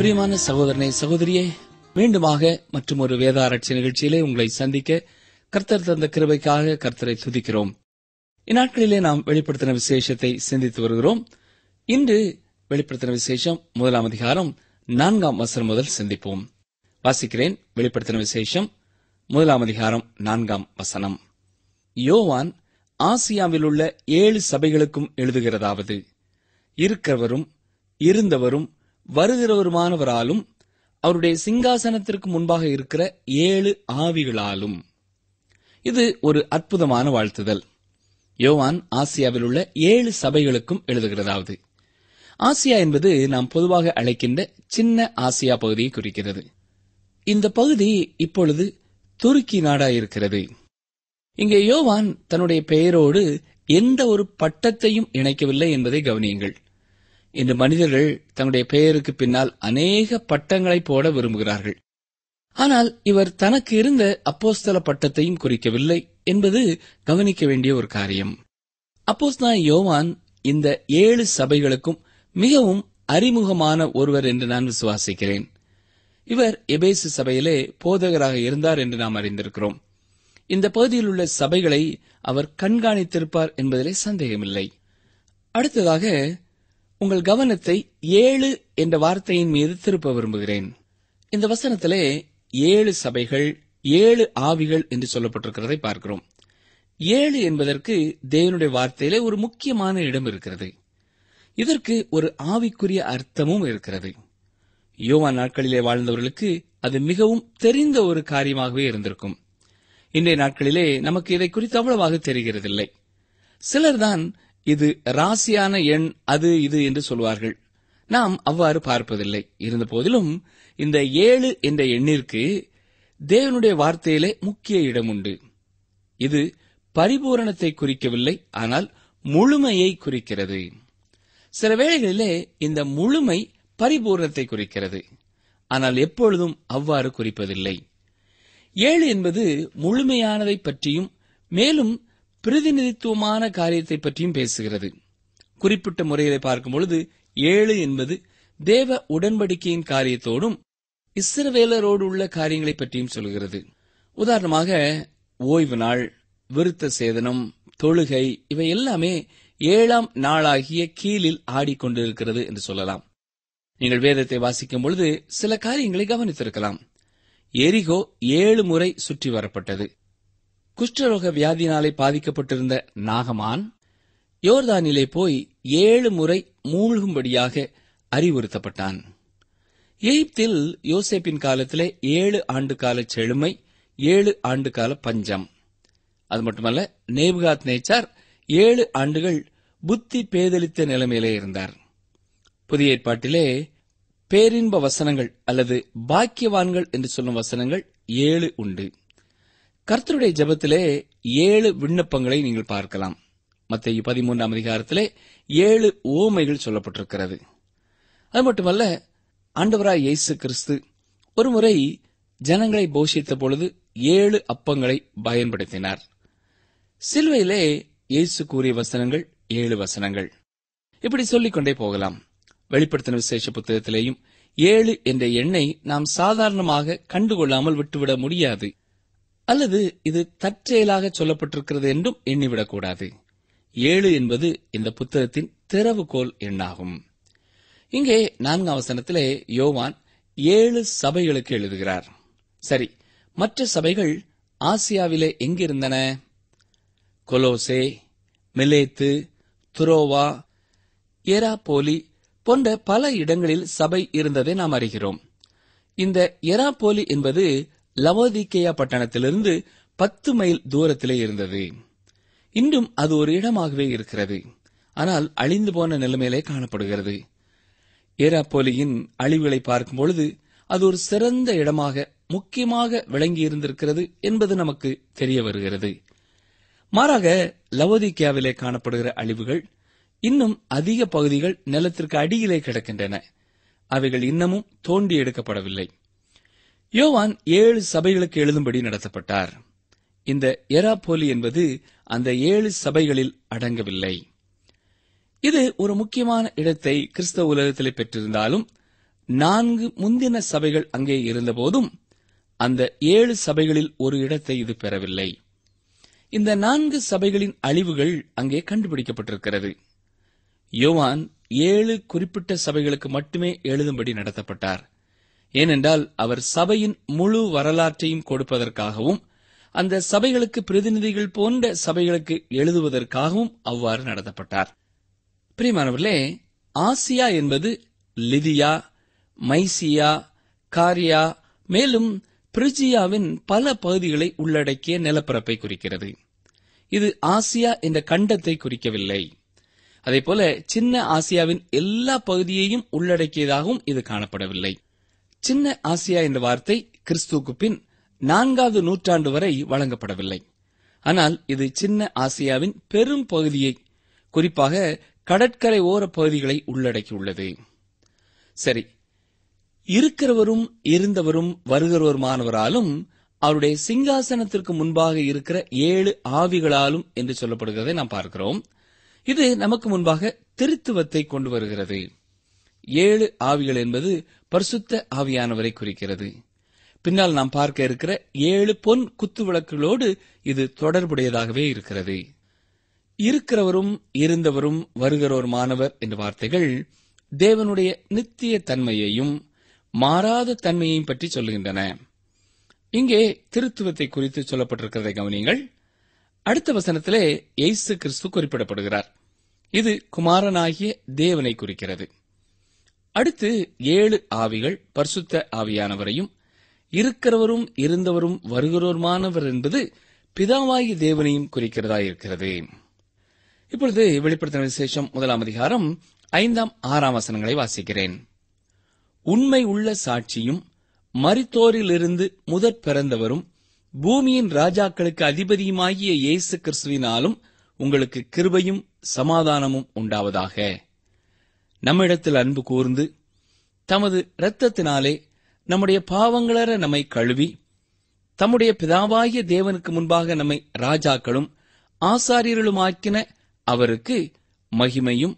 பிரியமான சகோதரனை சகோதரியே மீண்டுமாக மற்றும் ஒரு வேதாராய்ச்சி நிகழ்ச்சியிலே உங்களை சந்திக்க கர்த்தர் தந்த கிருபைக்காக கர்த்தரை துதிக்கிறோம் இந்நாட்களிலே நாம் வெளிப்படுத்தின விசேஷத்தை சிந்தித்து வருகிறோம் இன்று வெளிப்படுத்தின விசேஷம் முதலாம் அதிகாரம் நான்காம் வசனம் முதல் சிந்திப்போம் வாசிக்கிறேன் வெளிப்படுத்தின விசேஷம் முதலாம் அதிகாரம் நான்காம் வசனம் யோவான் ஆசியாவில் உள்ள ஏழு சபைகளுக்கும் எழுதுகிறதாவது இருக்கிறவரும் இருந்தவரும் வருகிறவருமானவராலும் அவருடைய சிங்காசனத்திற்கு முன்பாக இருக்கிற ஏழு ஆவிகளாலும் இது ஒரு அற்புதமான வாழ்த்துதல் யோவான் ஆசியாவில் உள்ள ஏழு சபைகளுக்கும் எழுதுகிறதாவது ஆசியா என்பது நாம் பொதுவாக அழைக்கின்ற சின்ன ஆசியா பகுதியை குறிக்கிறது இந்த பகுதி இப்பொழுது துருக்கி நாடாயிருக்கிறது இங்கே யோவான் தன்னுடைய பெயரோடு எந்த ஒரு பட்டத்தையும் இணைக்கவில்லை என்பதை கவனியுங்கள் இன்று மனிதர்கள் தங்களுடைய பெயருக்கு பின்னால் அநேக பட்டங்களை போட விரும்புகிறார்கள் ஆனால் இவர் தனக்கு இருந்த அப்போஸ்தல பட்டத்தையும் குறிக்கவில்லை என்பது கவனிக்க வேண்டிய ஒரு காரியம் அப்போஸ்தா யோவான் இந்த ஏழு சபைகளுக்கும் மிகவும் அறிமுகமான ஒருவர் என்று நான் விசுவாசிக்கிறேன் இவர் எபேசு சபையிலே போதகராக இருந்தார் என்று நாம் அறிந்திருக்கிறோம் இந்த பகுதியில் உள்ள சபைகளை அவர் கண்காணித்திருப்பார் என்பதிலே சந்தேகமில்லை அடுத்ததாக உங்கள் கவனத்தை ஏழு என்ற வார்த்தையின் மீது திருப்ப விரும்புகிறேன் இந்த வசனத்திலே ஏழு சபைகள் ஏழு ஆவிகள் என்று சொல்லப்பட்டிருக்கிறதை பார்க்கிறோம் ஏழு என்பதற்கு தேவனுடைய வார்த்தையிலே ஒரு முக்கியமான இடம் இருக்கிறது இதற்கு ஒரு ஆவிக்குரிய அர்த்தமும் இருக்கிறது யோவா நாட்களிலே வாழ்ந்தவர்களுக்கு அது மிகவும் தெரிந்த ஒரு காரியமாகவே இருந்திருக்கும் இன்றைய நாட்களிலே நமக்கு இதை குறித்து அவ்வளவாக தெரிகிறதில்லை சிலர்தான் இது ராசியான எண் அது இது என்று சொல்வார்கள் நாம் அவ்வாறு பார்ப்பதில்லை இருந்த இந்த ஏழு என்ற எண்ணிற்கு தேவனுடைய வார்த்தையிலே முக்கிய இடம் உண்டு இது பரிபூரணத்தை குறிக்கவில்லை ஆனால் முழுமையை குறிக்கிறது சில வேளைகளிலே இந்த முழுமை பரிபூரணத்தை குறிக்கிறது ஆனால் எப்பொழுதும் அவ்வாறு குறிப்பதில்லை ஏழு என்பது முழுமையானதை பற்றியும் மேலும் பிரதிநிதித்துவமான காரியத்தை பற்றியும் பேசுகிறது குறிப்பிட்ட முறைகளை பார்க்கும்பொழுது ஏழு என்பது தேவ உடன்படிக்கையின் காரியத்தோடும் இஸ்ரவேலரோடு உள்ள காரியங்களை பற்றியும் சொல்கிறது உதாரணமாக ஓய்வு நாள் விருத்த சேதனம் தொழுகை இவை எல்லாமே ஏழாம் நாளாகிய கீழில் ஆடிக்கொண்டிருக்கிறது என்று சொல்லலாம் நீங்கள் வேதத்தை வாசிக்கும் பொழுது சில காரியங்களை கவனித்திருக்கலாம் எரிகோ ஏழு முறை சுற்றி வரப்பட்டது குஷ்டரோக வியாதியினாலே பாதிக்கப்பட்டிருந்த நாகமான் யோர்தானிலே போய் ஏழு முறை மூழ்கும்படியாக அறிவுறுத்தப்பட்டான் எகிப்தில் யோசேப்பின் காலத்திலே ஏழு ஆண்டு கால செழுமை ஏழு ஆண்டு கால பஞ்சம் அது மட்டுமல்ல நேபுகாத் நேச்சார் ஏழு ஆண்டுகள் புத்தி பேதலித்த நிலைமையிலே இருந்தார் புதிய ஏற்பாட்டிலே பேரின்ப வசனங்கள் அல்லது பாக்கியவான்கள் என்று சொல்லும் வசனங்கள் ஏழு உண்டு கர்த்தருடைய ஜபத்திலே ஏழு விண்ணப்பங்களை நீங்கள் பார்க்கலாம் மத்திய பதிமூன்றாம் அதிகாரத்திலே ஏழு ஓமைகள் சொல்லப்பட்டிருக்கிறது அது மட்டுமல்ல ஆண்டவராய் இயேசு கிறிஸ்து ஒருமுறை ஜனங்களை போஷித்த பொழுது ஏழு அப்பங்களை பயன்படுத்தினார் சிலுவையிலே இயேசு கூறிய வசனங்கள் ஏழு வசனங்கள் இப்படி சொல்லிக்கொண்டே போகலாம் வெளிப்படுத்தின விசேஷ புத்தகத்திலேயும் ஏழு என்ற எண்ணை நாம் சாதாரணமாக கண்டுகொள்ளாமல் விட்டுவிட முடியாது அல்லது இது தற்செயலாக சொல்லப்பட்டிருக்கிறது என்றும் எண்ணிவிடக்கூடாது ஏழு என்பது இந்த புத்தகத்தின் திறவுகோல் எண்ணாகும் இங்கே நான்கு அவசனத்திலே யோவான் ஏழு சபைகளுக்கு எழுதுகிறார் சரி மற்ற சபைகள் ஆசியாவிலே எங்கிருந்தன கொலோசே மிலேத்து துரோவா எராபோலி போன்ற பல இடங்களில் சபை இருந்ததை நாம் அறிகிறோம் இந்த எராபோலி என்பது லவோதிக்கேயா பட்டணத்திலிருந்து பத்து மைல் தூரத்திலே இருந்தது இன்றும் அது ஒரு இடமாகவே இருக்கிறது ஆனால் அழிந்து போன நிலைமையிலே காணப்படுகிறது ஏராப்போலியின் அழிவுகளை பார்க்கும்பொழுது அது ஒரு சிறந்த இடமாக முக்கியமாக விளங்கியிருந்திருக்கிறது என்பது நமக்கு தெரிய வருகிறது மாறாக லவோதிக்கியாவிலே காணப்படுகிற அழிவுகள் இன்னும் அதிக பகுதிகள் நிலத்திற்கு அடியிலே கிடக்கின்றன அவைகள் இன்னமும் தோண்டி எடுக்கப்படவில்லை யோவான் ஏழு சபைகளுக்கு எழுதும்படி நடத்தப்பட்டார் இந்த எராபோலி என்பது அந்த ஏழு சபைகளில் அடங்கவில்லை இது ஒரு முக்கியமான இடத்தை கிறிஸ்தவ உலகத்திலே பெற்றிருந்தாலும் நான்கு முந்தின சபைகள் அங்கே இருந்தபோதும் அந்த ஏழு சபைகளில் ஒரு இடத்தை இது பெறவில்லை இந்த நான்கு சபைகளின் அழிவுகள் அங்கே கண்டுபிடிக்கப்பட்டிருக்கிறது யோவான் ஏழு குறிப்பிட்ட சபைகளுக்கு மட்டுமே எழுதும்படி நடத்தப்பட்டார் ஏனென்றால் அவர் சபையின் முழு வரலாற்றையும் கொடுப்பதற்காகவும் அந்த சபைகளுக்கு பிரதிநிதிகள் போன்ற சபைகளுக்கு எழுதுவதற்காகவும் அவ்வாறு நடத்தப்பட்டார் பிரியமானவர்களே ஆசியா என்பது லிதியா மைசியா காரியா மேலும் பிரிஜியாவின் பல பகுதிகளை உள்ளடக்கிய நிலப்பரப்பை குறிக்கிறது இது ஆசியா என்ற கண்டத்தை குறிக்கவில்லை அதேபோல சின்ன ஆசியாவின் எல்லா பகுதியையும் உள்ளடக்கியதாகவும் இது காணப்படவில்லை சின்ன ஆசியா என்ற வார்த்தை கிறிஸ்துவுக்கு பின் நான்காவது நூற்றாண்டு வரை வழங்கப்படவில்லை ஆனால் இது சின்ன ஆசியாவின் பெரும் பகுதியை குறிப்பாக கடற்கரை ஓர பகுதிகளை உள்ளடக்கியுள்ளது சரி இருக்கிறவரும் இருந்தவரும் வருகிறவருமானவராலும் அவருடைய சிங்காசனத்திற்கு முன்பாக இருக்கிற ஏழு ஆவிகளாலும் என்று சொல்லப்படுகிறதை நாம் பார்க்கிறோம் இது நமக்கு முன்பாக திருத்துவத்தை கொண்டு வருகிறது ஏழு ஆவிகள் என்பது பரிசுத்த ஆவியானவரை குறிக்கிறது பின்னால் நாம் பார்க்க இருக்கிற ஏழு பொன் குத்து விளக்குகளோடு இது தொடர்புடையதாகவே இருக்கிறது இருக்கிறவரும் இருந்தவரும் வருகிறோருமானவர் மாணவர் என்ற வார்த்தைகள் தேவனுடைய நித்திய தன்மையையும் மாறாத தன்மையையும் பற்றி சொல்லுகின்றன இங்கே திருத்துவத்தை குறித்து சொல்லப்பட்டிருக்கிறதை கவனியுங்கள் அடுத்த வசனத்திலே எய்சு கிறிஸ்து குறிப்பிடப்படுகிறார் இது குமாரனாகிய தேவனை குறிக்கிறது அடுத்து ஏழு ஆவிகள் பரிசுத்த ஆவியானவரையும் இருக்கிறவரும் இருந்தவரும் வருகிறவருமானவர் என்பது பிதாவாயி தேவனையும் குறிக்கிறதா இருக்கிறது இப்பொழுது வெளிப்படுத்தின விசேஷம் முதலாம் அதிகாரம் ஐந்தாம் ஆறாம் வசனங்களை வாசிக்கிறேன் உண்மை உள்ள சாட்சியும் மரித்தோரிலிருந்து முதற் பிறந்தவரும் பூமியின் ராஜாக்களுக்கு அதிபதியுமாகிய இயேசு கிறிஸ்துவினாலும் உங்களுக்கு கிருபையும் சமாதானமும் உண்டாவதாக நம்மிடத்தில் அன்பு கூர்ந்து தமது இரத்தத்தினாலே நம்முடைய பாவங்களற நம்மை கழுவி தம்முடைய பிதாவாகிய தேவனுக்கு முன்பாக நம்மை ராஜாக்களும் ஆசாரியர்களுமாக்கின அவருக்கு மகிமையும்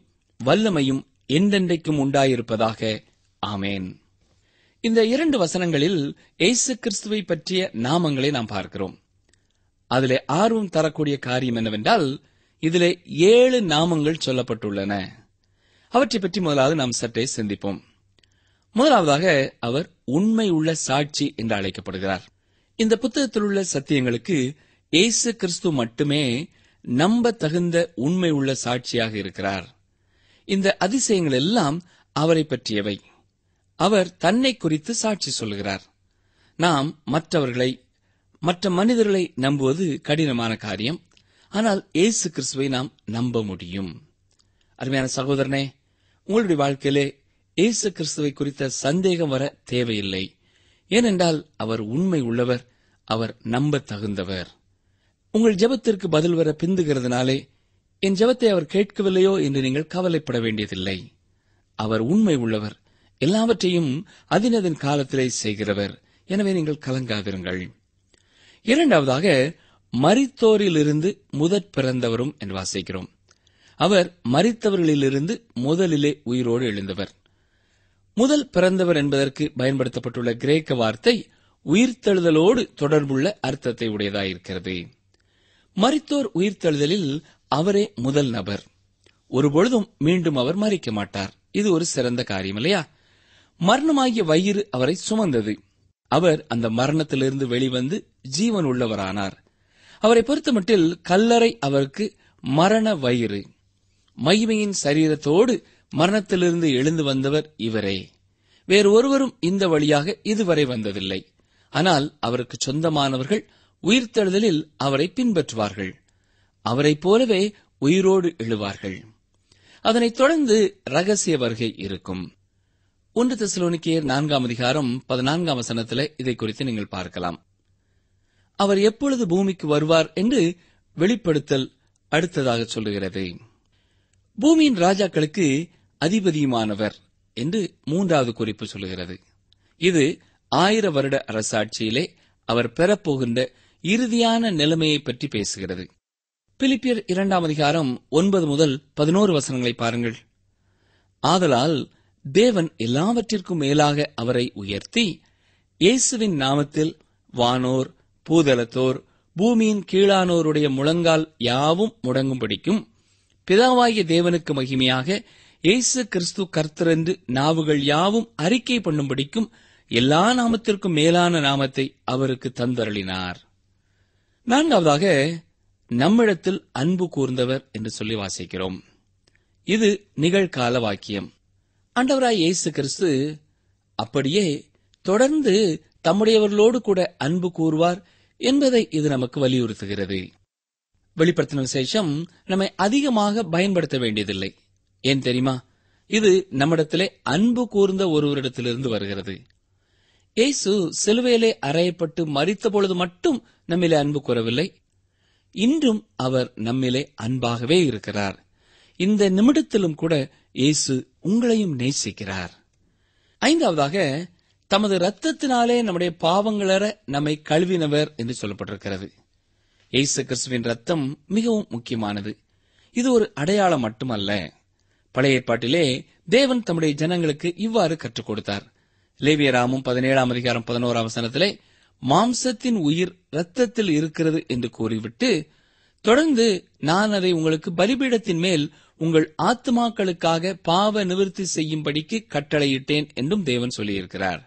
வல்லமையும் என்றென்றைக்கும் உண்டாயிருப்பதாக ஆமேன் இந்த இரண்டு வசனங்களில் இயேசு கிறிஸ்துவை பற்றிய நாமங்களை நாம் பார்க்கிறோம் அதிலே ஆர்வம் தரக்கூடிய காரியம் என்னவென்றால் இதிலே ஏழு நாமங்கள் சொல்லப்பட்டுள்ளன அவற்றை பற்றி முதலாவது நாம் சற்றே சிந்திப்போம் முதலாவதாக அவர் உண்மை உள்ள சாட்சி என்று அழைக்கப்படுகிறார் இந்த புத்தகத்தில் உள்ள சத்தியங்களுக்கு இயேசு கிறிஸ்து மட்டுமே நம்ப தகுந்த உண்மை உள்ள சாட்சியாக இருக்கிறார் இந்த அதிசயங்கள் எல்லாம் அவரை பற்றியவை அவர் தன்னை குறித்து சாட்சி சொல்கிறார் நாம் மற்றவர்களை மற்ற மனிதர்களை நம்புவது கடினமான காரியம் ஆனால் இயேசு கிறிஸ்துவை நாம் நம்ப முடியும் அருமையான சகோதரனே உங்களுடைய வாழ்க்கையிலே இயேசு கிறிஸ்துவை குறித்த சந்தேகம் வர தேவையில்லை ஏனென்றால் அவர் உண்மை உள்ளவர் அவர் நம்ப தகுந்தவர் உங்கள் ஜெபத்திற்கு பதில் வர பிந்துகிறதுனாலே என் ஜெபத்தை அவர் கேட்கவில்லையோ என்று நீங்கள் கவலைப்பட வேண்டியதில்லை அவர் உண்மை உள்ளவர் எல்லாவற்றையும் அதினதன் காலத்திலே செய்கிறவர் எனவே நீங்கள் கலங்காதிருங்கள் இரண்டாவதாக மரித்தோரிலிருந்து முதற் பிறந்தவரும் என்று வாசிக்கிறோம் அவர் மறித்தவர்களிலிருந்து முதலிலே உயிரோடு எழுந்தவர் முதல் பிறந்தவர் என்பதற்கு பயன்படுத்தப்பட்டுள்ள கிரேக்க வார்த்தை உயிர்த்தெழுதலோடு தொடர்புள்ள அர்த்தத்தை உடையதாயிருக்கிறது மறித்தோர் உயிர்த்தெழுதலில் அவரே முதல் நபர் ஒருபொழுதும் மீண்டும் அவர் மறிக்க மாட்டார் இது ஒரு சிறந்த காரியம் இல்லையா மரணமாகிய வயிறு அவரை சுமந்தது அவர் அந்த மரணத்திலிருந்து வெளிவந்து ஜீவன் உள்ளவரானார் அவரை பொறுத்தமட்டில் கல்லறை அவருக்கு மரண வயிறு மகிமையின் சரீரத்தோடு மரணத்திலிருந்து எழுந்து வந்தவர் இவரே வேறு ஒருவரும் இந்த வழியாக இதுவரை வந்ததில்லை ஆனால் அவருக்கு சொந்தமானவர்கள் உயிர்த்தெழுதலில் அவரை பின்பற்றுவார்கள் அவரைப் போலவே உயிரோடு எழுவார்கள் அதனைத் தொடர்ந்து ரகசிய வருகை இருக்கும் ஒன்று திசலோனிக்கேயர் நான்காம் அதிகாரம் பதினான்காம் வசனத்தில் இதை குறித்து நீங்கள் பார்க்கலாம் அவர் எப்பொழுது பூமிக்கு வருவார் என்று வெளிப்படுத்தல் அடுத்ததாக சொல்லுகிறது பூமியின் ராஜாக்களுக்கு அதிபதியுமானவர் என்று மூன்றாவது குறிப்பு சொல்கிறது இது ஆயிர வருட அரசாட்சியிலே அவர் பெறப்போகின்ற இறுதியான நிலைமையை பற்றி பேசுகிறது பிலிப்பியர் இரண்டாம் அதிகாரம் ஒன்பது முதல் பதினோரு வசனங்களை பாருங்கள் ஆதலால் தேவன் எல்லாவற்றிற்கும் மேலாக அவரை உயர்த்தி இயேசுவின் நாமத்தில் வானோர் பூதலத்தோர் பூமியின் கீழானோருடைய முழங்கால் யாவும் முடங்கும்படிக்கும் பிதாவாகிய தேவனுக்கு மகிமையாக இயேசு கிறிஸ்து கர்த்தரென்று நாவுகள் யாவும் அறிக்கை பண்ணும்படிக்கும் எல்லா நாமத்திற்கும் மேலான நாமத்தை அவருக்கு தந்தருளினார் நான்காவதாக நம்மிடத்தில் அன்பு கூர்ந்தவர் என்று சொல்லி வாசிக்கிறோம் இது நிகழ்கால வாக்கியம் அண்டவராய் இயேசு கிறிஸ்து அப்படியே தொடர்ந்து தம்முடையவர்களோடு கூட அன்பு கூறுவார் என்பதை இது நமக்கு வலியுறுத்துகிறது வெளிப்படுத்தின விசேஷம் நம்மை அதிகமாக பயன்படுத்த வேண்டியதில்லை ஏன் தெரியுமா இது நம்மிடத்திலே அன்பு கூர்ந்த ஒருவரிடத்திலிருந்து வருகிறது இயேசு சிலுவையிலே அறையப்பட்டு மறித்த பொழுது மட்டும் நம்மிலே அன்பு கூறவில்லை இன்றும் அவர் நம்மிலே அன்பாகவே இருக்கிறார் இந்த நிமிடத்திலும் கூட இயேசு உங்களையும் நேசிக்கிறார் ஐந்தாவதாக தமது ரத்தத்தினாலே நம்முடைய பாவங்களற நம்மை கழுவினவர் என்று சொல்லப்பட்டிருக்கிறது எய்சு கிறிஸ்துவின் ரத்தம் மிகவும் முக்கியமானது இது ஒரு அடையாளம் மட்டுமல்ல பழைய ஏற்பாட்டிலே தேவன் தம்முடைய ஜனங்களுக்கு இவ்வாறு கற்றுக் கொடுத்தார் லேவியராமும் பதினேழாம் அதிகாரம் பதினோராம் வசனத்திலே மாம்சத்தின் உயிர் ரத்தத்தில் இருக்கிறது என்று கூறிவிட்டு தொடர்ந்து நான் அதை உங்களுக்கு பலிபீடத்தின் மேல் உங்கள் ஆத்மாக்களுக்காக பாவ நிவர்த்தி செய்யும்படிக்கு கட்டளையிட்டேன் என்றும் தேவன் சொல்லியிருக்கிறார்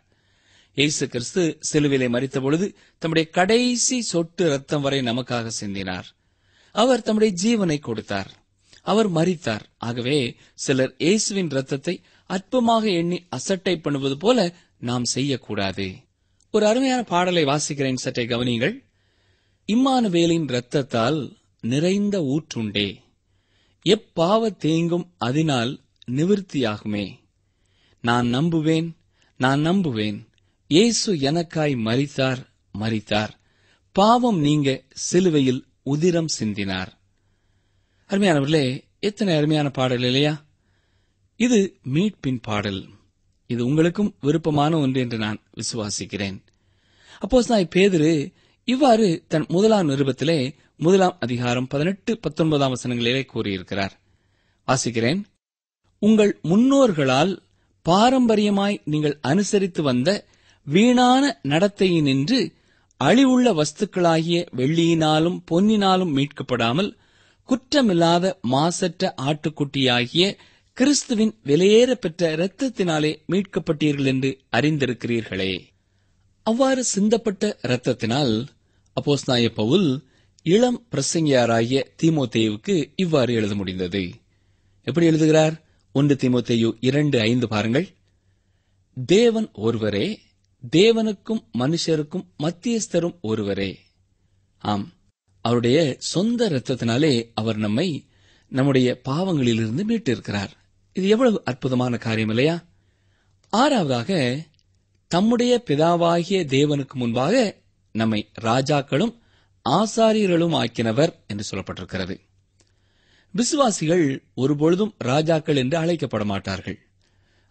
இயேசு கிறிஸ்து சிலுவிலை மறித்தபொழுது தம்முடைய கடைசி சொட்டு ரத்தம் வரை நமக்காக சிந்தினார் அவர் தம்முடைய ஜீவனை கொடுத்தார் அவர் மறித்தார் ஆகவே சிலர் இயேசுவின் ரத்தத்தை அற்பமாக எண்ணி அசட்டை பண்ணுவது போல நாம் செய்யக்கூடாது ஒரு அருமையான பாடலை வாசிக்கிறேன் சற்றை கவனியுங்கள் இம்மானுவேலின் இரத்தத்தால் நிறைந்த ஊற்றுண்டே எப்பாவ தேங்கும் அதனால் நிவிற்த்தியாகுமே நான் நம்புவேன் நான் நம்புவேன் இயேசு எனக்காய் மறித்தார் மறித்தார் பாவம் நீங்க சிலுவையில் உதிரம் சிந்தினார் அருமையானவர்களே எத்தனை அருமையான பாடல் இல்லையா இது மீட்பின் பாடல் இது உங்களுக்கும் விருப்பமான ஒன்று என்று நான் விசுவாசிக்கிறேன் அப்போஸ் நான் பேதிரு இவ்வாறு தன் முதலாம் நிருபத்திலே முதலாம் அதிகாரம் பதினெட்டு பத்தொன்பதாம் வசனங்களிலே கூறியிருக்கிறார் வாசிக்கிறேன் உங்கள் முன்னோர்களால் பாரம்பரியமாய் நீங்கள் அனுசரித்து வந்த வீணான நடத்தையினின்று அழிவுள்ள வஸ்துக்களாகிய வெள்ளியினாலும் பொன்னினாலும் மீட்கப்படாமல் குற்றமில்லாத மாசற்ற ஆட்டுக்குட்டியாகிய கிறிஸ்துவின் விலையேற பெற்ற இரத்தத்தினாலே மீட்கப்பட்டீர்கள் என்று அறிந்திருக்கிறீர்களே அவ்வாறு சிந்தப்பட்ட இரத்தத்தினால் அப்போஸ்நாய பவுல் இளம் பிரசங்கியாராகிய தீமோத்தேவுக்கு இவ்வாறு எழுத முடிந்தது எப்படி எழுதுகிறார் ஒன்று தீமோத்தேயு இரண்டு ஐந்து பாருங்கள் தேவன் ஒருவரே தேவனுக்கும் மனுஷருக்கும் மத்தியஸ்தரும் ஒருவரே ஆம் அவருடைய சொந்த ரத்தத்தினாலே அவர் நம்மை நம்முடைய பாவங்களிலிருந்து மீட்டிருக்கிறார் இது எவ்வளவு அற்புதமான காரியம் இல்லையா ஆறாவதாக தம்முடைய பிதாவாகிய தேவனுக்கு முன்பாக நம்மை ராஜாக்களும் ஆசாரியர்களும் ஆக்கினவர் என்று சொல்லப்பட்டிருக்கிறது விசுவாசிகள் ஒருபொழுதும் ராஜாக்கள் என்று அழைக்கப்பட மாட்டார்கள்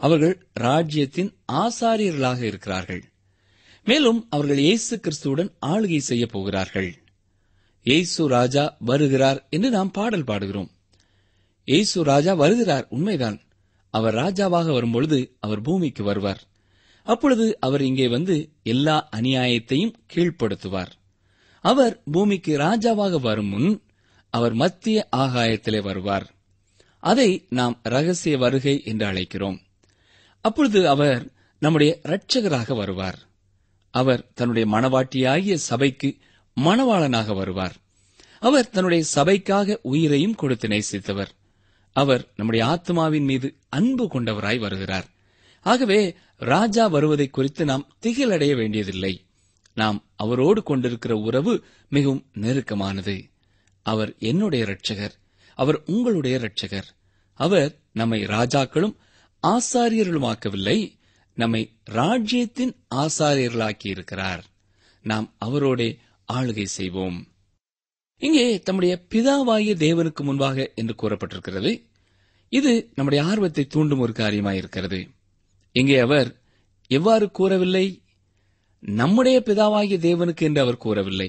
அவர்கள் ராஜ்யத்தின் ஆசாரியர்களாக இருக்கிறார்கள் மேலும் அவர்கள் இயேசு கிறிஸ்துவுடன் ஆளுகை செய்யப் போகிறார்கள் இயேசு ராஜா வருகிறார் என்று நாம் பாடல் பாடுகிறோம் இயேசு ராஜா வருகிறார் உண்மைதான் அவர் ராஜாவாக வரும்பொழுது அவர் பூமிக்கு வருவார் அப்பொழுது அவர் இங்கே வந்து எல்லா அநியாயத்தையும் கீழ்ப்படுத்துவார் அவர் பூமிக்கு ராஜாவாக வரும் முன் அவர் மத்திய ஆகாயத்திலே வருவார் அதை நாம் ரகசிய வருகை என்று அழைக்கிறோம் அப்பொழுது அவர் நம்முடைய இரட்சகராக வருவார் அவர் தன்னுடைய மனவாட்டியாகிய சபைக்கு மணவாளனாக வருவார் அவர் தன்னுடைய சபைக்காக உயிரையும் கொடுத்து நேசித்தவர் அவர் நம்முடைய ஆத்மாவின் மீது அன்பு கொண்டவராய் வருகிறார் ஆகவே ராஜா வருவதை குறித்து நாம் திகிலடைய வேண்டியதில்லை நாம் அவரோடு கொண்டிருக்கிற உறவு மிகவும் நெருக்கமானது அவர் என்னுடைய இரட்சகர் அவர் உங்களுடைய இரட்சகர் அவர் நம்மை ராஜாக்களும் ஆசாரியர்களுமாக்கவில்லை நம்மை ராஜ்யத்தின் ஆசாரியர்களாக்கி இருக்கிறார் நாம் அவரோட ஆளுகை செய்வோம் இங்கே தம்முடைய பிதாவாய தேவனுக்கு முன்பாக என்று கூறப்பட்டிருக்கிறது இது நம்முடைய ஆர்வத்தை தூண்டும் ஒரு காரியமாயிருக்கிறது இங்கே அவர் எவ்வாறு கூறவில்லை நம்முடைய பிதாவாகிய தேவனுக்கு என்று அவர் கூறவில்லை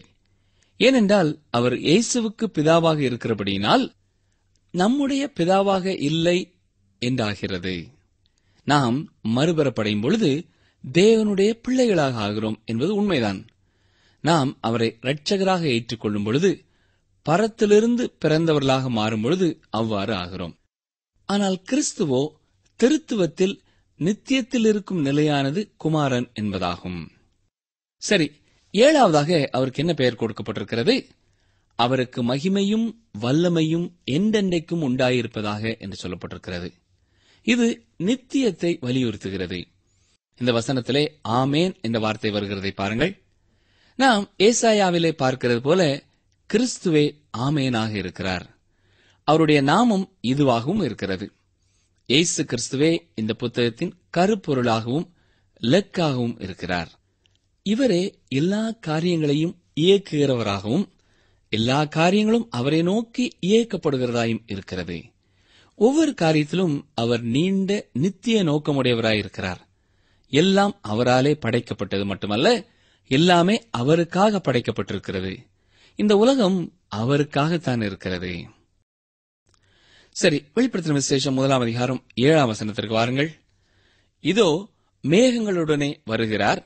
ஏனென்றால் அவர் இயேசுவுக்கு பிதாவாக இருக்கிறபடியினால் நம்முடைய பிதாவாக இல்லை என்றாகிறது நாம் மறுபெறப்படையும் பொழுது தேவனுடைய பிள்ளைகளாக ஆகிறோம் என்பது உண்மைதான் நாம் அவரை இரட்சகராக ஏற்றுக்கொள்ளும் பொழுது பரத்திலிருந்து பிறந்தவர்களாக மாறும்பொழுது அவ்வாறு ஆகிறோம் ஆனால் கிறிஸ்துவோ திருத்துவத்தில் நித்தியத்தில் இருக்கும் நிலையானது குமாரன் என்பதாகும் சரி ஏழாவதாக அவருக்கு என்ன பெயர் கொடுக்கப்பட்டிருக்கிறது அவருக்கு மகிமையும் வல்லமையும் என்றென்றைக்கும் உண்டாயிருப்பதாக என்று சொல்லப்பட்டிருக்கிறது இது நித்தியத்தை வலியுறுத்துகிறது இந்த வசனத்திலே ஆமேன் என்ற வார்த்தை வருகிறதை பாருங்கள் நாம் ஏசாயாவிலே பார்க்கிறது போல கிறிஸ்துவே ஆமேனாக இருக்கிறார் அவருடைய நாமம் இதுவாகவும் இருக்கிறது ஏசு கிறிஸ்துவே இந்த புத்தகத்தின் கருப்பொருளாகவும் லெக்காகவும் இருக்கிறார் இவரே எல்லா காரியங்களையும் இயக்குகிறவராகவும் எல்லா காரியங்களும் அவரை நோக்கி இயக்கப்படுகிறதாயும் இருக்கிறது ஒவ்வொரு காரியத்திலும் அவர் நீண்ட நித்திய நோக்கமுடையவராயிருக்கிறார் எல்லாம் அவராலே படைக்கப்பட்டது மட்டுமல்ல எல்லாமே அவருக்காக படைக்கப்பட்டிருக்கிறது இந்த உலகம் அவருக்காகத்தான் இருக்கிறது சரி வெளிப்படுத்தின விசேஷம் முதலாம் அதிகாரம் ஏழாம் வசனத்திற்கு வாருங்கள் இதோ மேகங்களுடனே வருகிறார்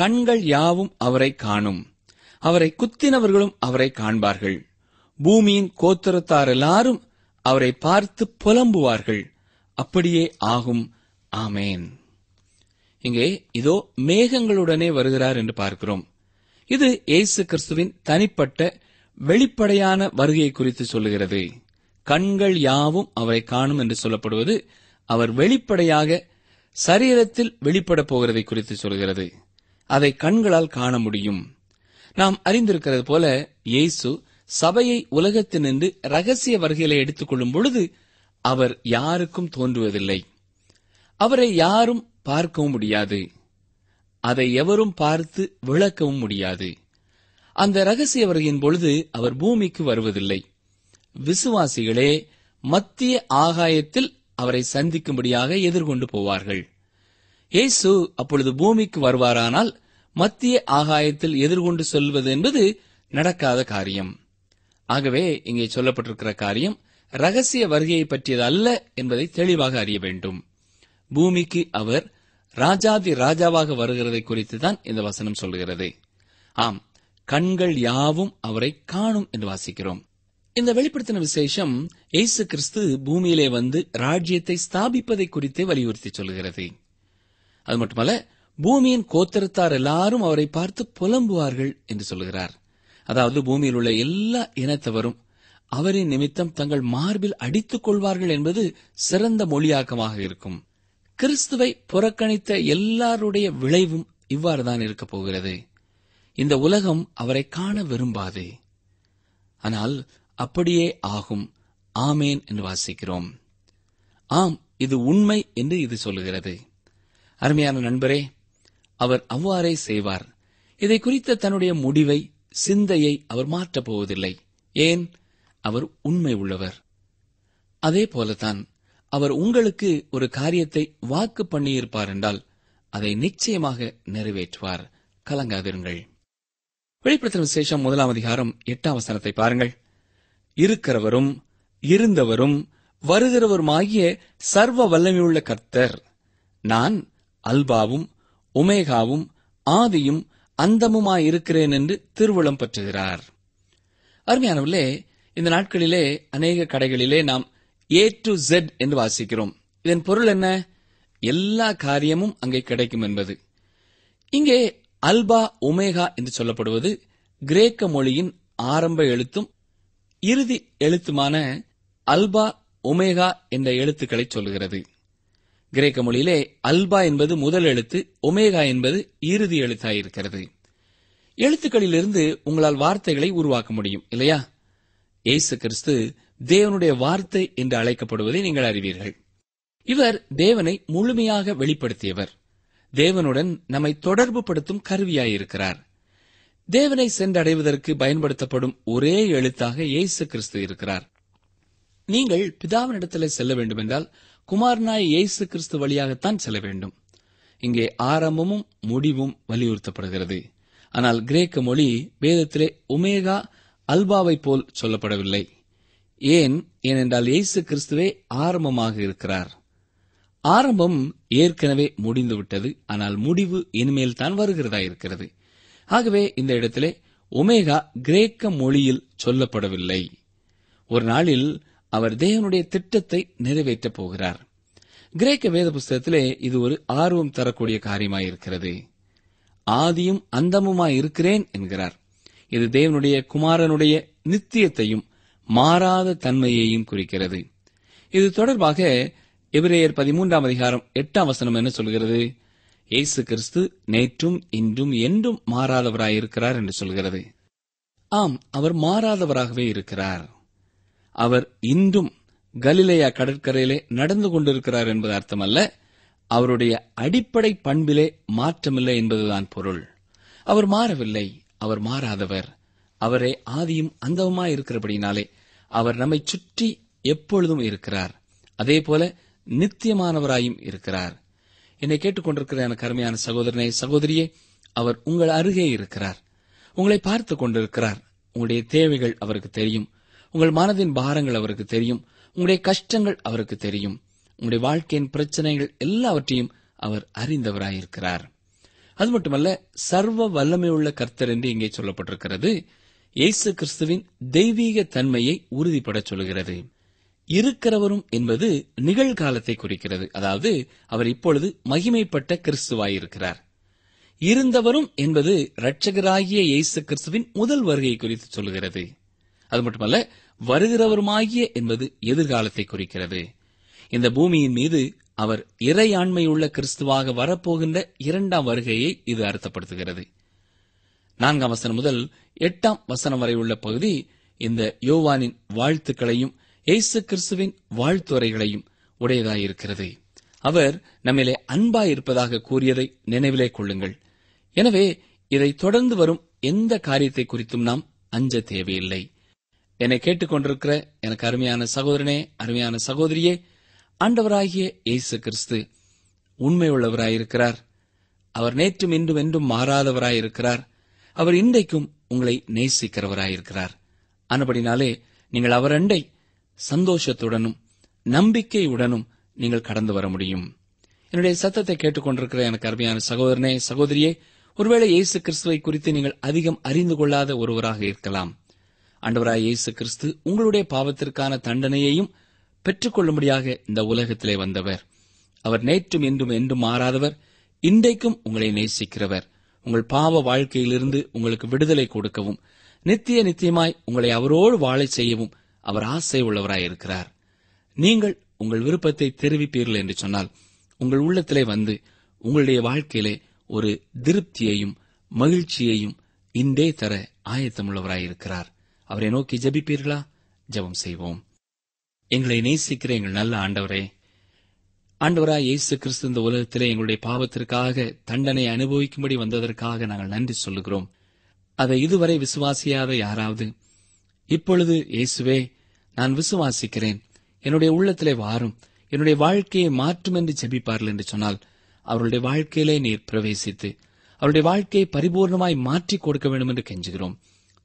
கண்கள் யாவும் அவரை காணும் அவரை குத்தினவர்களும் அவரை காண்பார்கள் பூமியின் கோத்திரத்தார் எல்லாரும் அவரை பார்த்து புலம்புவார்கள் அப்படியே ஆகும் ஆமேன் இங்கே இதோ மேகங்களுடனே வருகிறார் என்று பார்க்கிறோம் இது இயேசு கிறிஸ்துவின் தனிப்பட்ட வெளிப்படையான வருகையை குறித்து சொல்லுகிறது கண்கள் யாவும் அவரை காணும் என்று சொல்லப்படுவது அவர் வெளிப்படையாக சரீரத்தில் வெளிப்பட போகிறதை குறித்து சொல்கிறது அதை கண்களால் காண முடியும் நாம் அறிந்திருக்கிறது போல இயேசு சபையை உலகத்தினின்று ரகசிய எடுத்துக் எடுத்துக்கொள்ளும் பொழுது அவர் யாருக்கும் தோன்றுவதில்லை அவரை யாரும் பார்க்கவும் முடியாது அதை எவரும் பார்த்து விளக்கவும் முடியாது அந்த ரகசிய வருகையின் பொழுது அவர் பூமிக்கு வருவதில்லை விசுவாசிகளே மத்திய ஆகாயத்தில் அவரை சந்திக்கும்படியாக எதிர்கொண்டு போவார்கள் இயேசு அப்பொழுது பூமிக்கு வருவாரானால் மத்திய ஆகாயத்தில் எதிர்கொண்டு சொல்வது என்பது நடக்காத காரியம் ஆகவே இங்கே சொல்லப்பட்டிருக்கிற காரியம் ரகசிய வருகையை பற்றியது அல்ல என்பதை தெளிவாக அறிய வேண்டும் பூமிக்கு அவர் ராஜாதி ராஜாவாக வருகிறதை குறித்து தான் இந்த வசனம் சொல்கிறது ஆம் கண்கள் யாவும் அவரை காணும் என்று வாசிக்கிறோம் இந்த வெளிப்படுத்தின விசேஷம் இயேசு கிறிஸ்து பூமியிலே வந்து ராஜ்யத்தை ஸ்தாபிப்பதை குறித்து வலியுறுத்தி சொல்கிறது அது மட்டுமல்ல பூமியின் கோத்தரத்தார் எல்லாரும் அவரை பார்த்து புலம்புவார்கள் என்று சொல்கிறார் அதாவது பூமியில் உள்ள எல்லா இனத்தவரும் அவரின் நிமித்தம் தங்கள் மார்பில் அடித்துக் கொள்வார்கள் என்பது சிறந்த மொழியாக்கமாக இருக்கும் கிறிஸ்துவை புறக்கணித்த எல்லாருடைய விளைவும் இவ்வாறுதான் இருக்கப் போகிறது இந்த உலகம் அவரை காண விரும்பாது ஆனால் அப்படியே ஆகும் ஆமேன் என்று வாசிக்கிறோம் ஆம் இது உண்மை என்று இது சொல்கிறது அருமையான நண்பரே அவர் அவ்வாறே செய்வார் இதை குறித்த தன்னுடைய முடிவை சிந்தையை அவர் மாற்றப் போவதில்லை ஏன் அவர் உண்மை உள்ளவர் அதே போலத்தான் அவர் உங்களுக்கு ஒரு காரியத்தை வாக்கு பண்ணியிருப்பார் என்றால் அதை நிச்சயமாக நிறைவேற்றுவார் கலங்காதிருங்கள் வெளிப்படுத்தின விசேஷம் முதலாம் அதிகாரம் எட்டாம் வசனத்தை பாருங்கள் இருக்கிறவரும் இருந்தவரும் வருகிறவருமாகிய சர்வ வல்லமையுள்ள கர்த்தர் நான் அல்பாவும் ஒமேகாவும் ஆதியும் அந்தமுமாயிருக்கிறேன் என்று திருவிழம் பற்றுகிறார் அருமையானவர்களே இந்த நாட்களிலே அநேக கடைகளிலே நாம் ஏ டு ஜெட் என்று வாசிக்கிறோம் இதன் பொருள் என்ன எல்லா காரியமும் அங்கே கிடைக்கும் என்பது இங்கே அல்பா ஒமேகா என்று சொல்லப்படுவது கிரேக்க மொழியின் ஆரம்ப எழுத்தும் இறுதி எழுத்துமான அல்பா ஒமேகா என்ற எழுத்துக்களை சொல்கிறது கிரேக்க மொழியிலே அல்பா என்பது முதல் எழுத்து ஒமேகா என்பது இறுதி எழுத்தாயிருக்கிறது எழுத்துக்களிலிருந்து உங்களால் வார்த்தைகளை உருவாக்க முடியும் இல்லையா ஏசு கிறிஸ்து தேவனுடைய வார்த்தை என்று அழைக்கப்படுவதை நீங்கள் அறிவீர்கள் இவர் தேவனை முழுமையாக வெளிப்படுத்தியவர் தேவனுடன் நம்மை தொடர்பு படுத்தும் கருவியாயிருக்கிறார் தேவனை சென்றடைவதற்கு பயன்படுத்தப்படும் ஒரே எழுத்தாக இயேசு கிறிஸ்து இருக்கிறார் நீங்கள் பிதாவினிடத்தில் செல்ல வேண்டுமென்றால் குமாரனாய் இயேசு கிறிஸ்து வழியாகத்தான் செல்ல வேண்டும் இங்கே ஆரம்பமும் முடிவும் வலியுறுத்தப்படுகிறது ஆனால் கிரேக்க மொழி வேதத்திலே உமேகா அல்பாவை போல் சொல்லப்படவில்லை ஏன் ஏனென்றால் இயேசு கிறிஸ்துவே ஆரம்பமாக இருக்கிறார் ஆரம்பம் ஏற்கனவே முடிந்துவிட்டது ஆனால் முடிவு இனிமேல் தான் வருகிறதா இருக்கிறது ஆகவே இந்த இடத்திலே ஒமேகா கிரேக்க மொழியில் சொல்லப்படவில்லை ஒரு நாளில் அவர் தேவனுடைய திட்டத்தை நிறைவேற்றப் போகிறார் கிரேக்க வேத புஸ்தகத்திலே இது ஒரு ஆர்வம் தரக்கூடிய காரியமாயிருக்கிறது ஆதியும் அந்தமுமாய் இருக்கிறேன் என்கிறார் இது தேவனுடைய குமாரனுடைய நித்தியத்தையும் மாறாத தன்மையையும் குறிக்கிறது இது தொடர்பாக எபிரேயர் பதிமூன்றாம் அதிகாரம் எட்டாம் வசனம் என்ன சொல்கிறது இயேசு கிறிஸ்து நேற்றும் இன்றும் என்றும் மாறாதவராயிருக்கிறார் என்று சொல்கிறது ஆம் அவர் மாறாதவராகவே இருக்கிறார் அவர் இன்றும் கலிலேயா கடற்கரையிலே நடந்து கொண்டிருக்கிறார் என்பது அர்த்தமல்ல அவருடைய அடிப்படை பண்பிலே மாற்றமில்லை என்பதுதான் பொருள் அவர் மாறவில்லை அவர் மாறாதவர் அவரே ஆதியும் அந்தவுமாய் இருக்கிறபடினாலே அவர் நம்மை சுற்றி எப்பொழுதும் இருக்கிறார் அதே போல நித்தியமானவராயும் இருக்கிறார் என்னை கேட்டுக்கொண்டிருக்கிற என கருமையான சகோதரனை சகோதரியே அவர் உங்கள் அருகே இருக்கிறார் உங்களை பார்த்து கொண்டிருக்கிறார் உங்களுடைய தேவைகள் அவருக்கு தெரியும் உங்கள் மனதின் பாரங்கள் அவருக்கு தெரியும் உங்களுடைய கஷ்டங்கள் அவருக்கு தெரியும் உங்களுடைய வாழ்க்கையின் பிரச்சனைகள் எல்லாவற்றையும் அவர் அறிந்தவராயிருக்கிறார் அது மட்டுமல்ல சர்வ வல்லமையுள்ள கர்த்தர் என்று இங்கே சொல்லப்பட்டிருக்கிறது இயேசு கிறிஸ்துவின் தெய்வீக தன்மையை உறுதிப்பட சொல்கிறது இருக்கிறவரும் என்பது நிகழ்காலத்தை குறிக்கிறது அதாவது அவர் இப்பொழுது மகிமைப்பட்ட கிறிஸ்துவாயிருக்கிறார் இருந்தவரும் என்பது ரட்சகராகிய இயேசு கிறிஸ்துவின் முதல் வருகை குறித்து சொல்கிறது அது மட்டுமல்ல வருகிறவருமாகிய என்பது எதிர்காலத்தை குறிக்கிறது இந்த பூமியின் மீது அவர் இறையாண்மையுள்ள கிறிஸ்துவாக வரப்போகின்ற இரண்டாம் வருகையை இது அர்த்தப்படுத்துகிறது நான்காம் வசனம் முதல் எட்டாம் வசனம் வரை உள்ள பகுதி இந்த யோவானின் வாழ்த்துக்களையும் இயேசு கிறிஸ்துவின் வாழ்த்துறைகளையும் உடையதாயிருக்கிறது அவர் நம்மிலே அன்பாயிருப்பதாக கூறியதை நினைவிலே கொள்ளுங்கள் எனவே இதை தொடர்ந்து வரும் எந்த காரியத்தை குறித்தும் நாம் அஞ்ச தேவையில்லை என்னை கேட்டுக்கொண்டிருக்கிற எனக்கு அருமையான சகோதரனே அருமையான சகோதரியே ஆண்டவராகிய இயேசு கிறிஸ்து உண்மை உள்ளவராயிருக்கிறார் அவர் நேற்றும் இன்றும் என்றும் மாறாதவராயிருக்கிறார் அவர் இன்றைக்கும் உங்களை நேசிக்கிறவராயிருக்கிறார் அனுபடினாலே நீங்கள் அவரண்டை சந்தோஷத்துடனும் நம்பிக்கையுடனும் நீங்கள் கடந்து வர முடியும் என்னுடைய சத்தத்தை கேட்டுக்கொண்டிருக்கிற எனக்கு அருமையான சகோதரனே சகோதரியே ஒருவேளை இயேசு கிறிஸ்துவை குறித்து நீங்கள் அதிகம் அறிந்து கொள்ளாத ஒருவராக இருக்கலாம் அண்டவராய் இயேசு கிறிஸ்து உங்களுடைய பாவத்திற்கான தண்டனையையும் பெற்றுக்கொள்ளும்படியாக இந்த உலகத்திலே வந்தவர் அவர் நேற்றும் என்றும் என்றும் மாறாதவர் இன்றைக்கும் உங்களை நேசிக்கிறவர் உங்கள் பாவ வாழ்க்கையிலிருந்து உங்களுக்கு விடுதலை கொடுக்கவும் நித்திய நித்தியமாய் உங்களை அவரோடு வாழை செய்யவும் அவர் ஆசை உள்ளவராயிருக்கிறார் நீங்கள் உங்கள் விருப்பத்தை தெரிவிப்பீர்கள் என்று சொன்னால் உங்கள் உள்ளத்திலே வந்து உங்களுடைய வாழ்க்கையிலே ஒரு திருப்தியையும் மகிழ்ச்சியையும் இன்றே தர ஆயத்தமுள்ளவராயிருக்கிறார் அவரை நோக்கி ஜபிப்பீர்களா ஜபம் செய்வோம் எங்களை நேசிக்கிற எங்கள் நல்ல ஆண்டவரே ஆண்டவராய் இயேசு கிறிஸ்து இந்த உலகத்திலே எங்களுடைய பாவத்திற்காக தண்டனை அனுபவிக்கும்படி வந்ததற்காக நாங்கள் நன்றி சொல்லுகிறோம் அதை இதுவரை விசுவாசியாத யாராவது இப்பொழுது இயேசுவே நான் விசுவாசிக்கிறேன் என்னுடைய உள்ளத்திலே வாரும் என்னுடைய வாழ்க்கையை மாற்றும் என்று ஜெபிப்பார்கள் என்று சொன்னால் அவருடைய வாழ்க்கையிலே நீர் பிரவேசித்து அவருடைய வாழ்க்கையை பரிபூர்ணமாய் மாற்றிக் கொடுக்க வேண்டும் என்று கெஞ்சுகிறோம்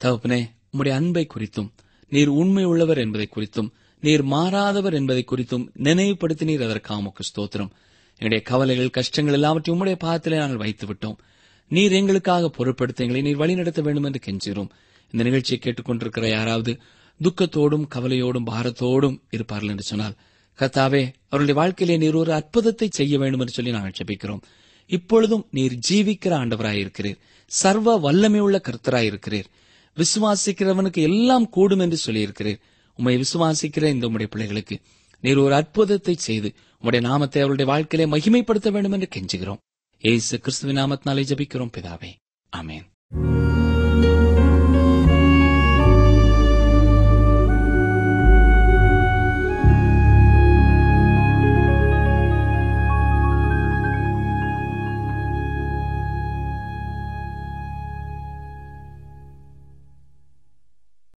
தகப்பனே உம்முடைய அன்பை குறித்தும் நீர் உண்மை உள்ளவர் என்பதை குறித்தும் நீர் மாறாதவர் என்பதை குறித்தும் நினைவுபடுத்தினீர் அதற்காமக்கு ஸ்தோத்திரம் எங்களுடைய கவலைகள் கஷ்டங்கள் எல்லாவற்றையும் உம்முடைய பாதத்திலே நாங்கள் வைத்துவிட்டோம் நீர் எங்களுக்காக பொருட்படுத்த எங்களை நீர் வழிநடத்த வேண்டும் என்று கெஞ்சுகிறோம் இந்த நிகழ்ச்சியை கேட்டுக்கொண்டிருக்கிற யாராவது துக்கத்தோடும் கவலையோடும் பாரத்தோடும் இருப்பார்கள் என்று சொன்னால் கத்தாவே அவருடைய வாழ்க்கையிலே நீர் ஒரு அற்புதத்தை செய்ய வேண்டும் என்று சொல்லி நாங்கள் ஜபிக்கிறோம் இப்பொழுதும் நீர் ஜீவிக்கிற ஆண்டவராயிருக்கிறீர் சர்வ வல்லமையுள்ள கர்த்தராயிருக்கிறீர் விசுவாசிக்கிறவனுக்கு எல்லாம் கூடும் என்று சொல்லியிருக்கிறேன் உம்மை விசுவாசிக்கிற இந்த உடைய பிள்ளைகளுக்கு நீர் ஒரு அற்புதத்தை செய்து உடைய நாமத்தை அவருடைய வாழ்க்கையிலே மகிமைப்படுத்த வேண்டும் என்று கெஞ்சுகிறோம் ஏசு கிறிஸ்துவின் நாமத்தினாலே ஜபிக்கிறோம் பிதாவே அமேன்